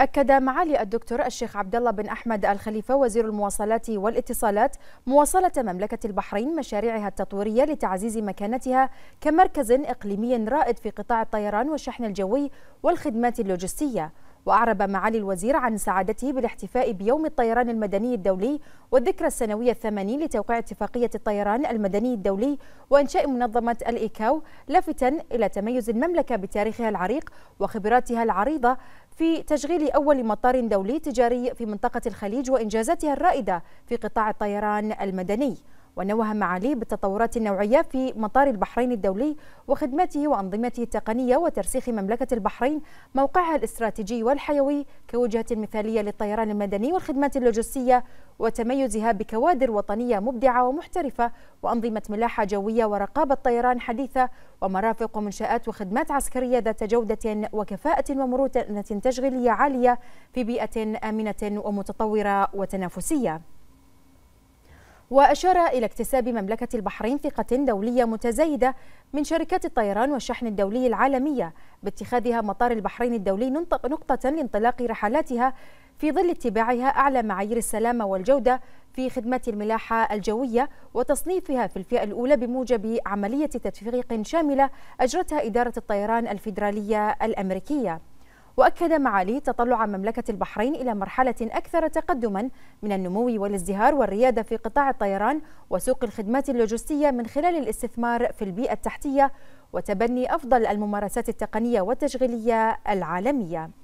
أكد معالي الدكتور الشيخ عبد الله بن أحمد الخليفة وزير المواصلات والاتصالات مواصلة مملكة البحرين مشاريعها التطويرية لتعزيز مكانتها كمركز إقليمي رائد في قطاع الطيران والشحن الجوي والخدمات اللوجستية وأعرب معالي الوزير عن سعادته بالاحتفاء بيوم الطيران المدني الدولي والذكرى السنوية الثمانين لتوقيع اتفاقية الطيران المدني الدولي وإنشاء منظمة الإيكاو لافتا إلى تميز المملكة بتاريخها العريق وخبراتها العريضة في تشغيل أول مطار دولي تجاري في منطقة الخليج وإنجازاتها الرائدة في قطاع الطيران المدني ونوه معاليه بالتطورات النوعية في مطار البحرين الدولي وخدماته وأنظمته التقنية وترسيخ مملكة البحرين موقعها الاستراتيجي والحيوي كوجهة مثالية للطيران المدني والخدمات اللوجستية وتميزها بكوادر وطنية مبدعة ومحترفة وأنظمة ملاحة جوية ورقابة طيران حديثة ومرافق ومنشآت وخدمات عسكرية ذات جودة وكفاءة ومرونة تشغيلية عالية في بيئة آمنة ومتطورة وتنافسية وأشار إلى اكتساب مملكة البحرين ثقة دولية متزايدة من شركات الطيران والشحن الدولي العالمية باتخاذها مطار البحرين الدولي نقطة لانطلاق رحلاتها في ظل اتباعها أعلى معايير السلامة والجودة في خدمة الملاحة الجوية وتصنيفها في الفئة الأولى بموجب عملية تدفيق شاملة أجرتها إدارة الطيران الفيدرالية الأمريكية وأكد معاليه تطلع مملكة البحرين إلى مرحلة أكثر تقدما من النمو والازدهار والريادة في قطاع الطيران وسوق الخدمات اللوجستية من خلال الاستثمار في البيئة التحتية وتبني أفضل الممارسات التقنية والتشغيلية العالمية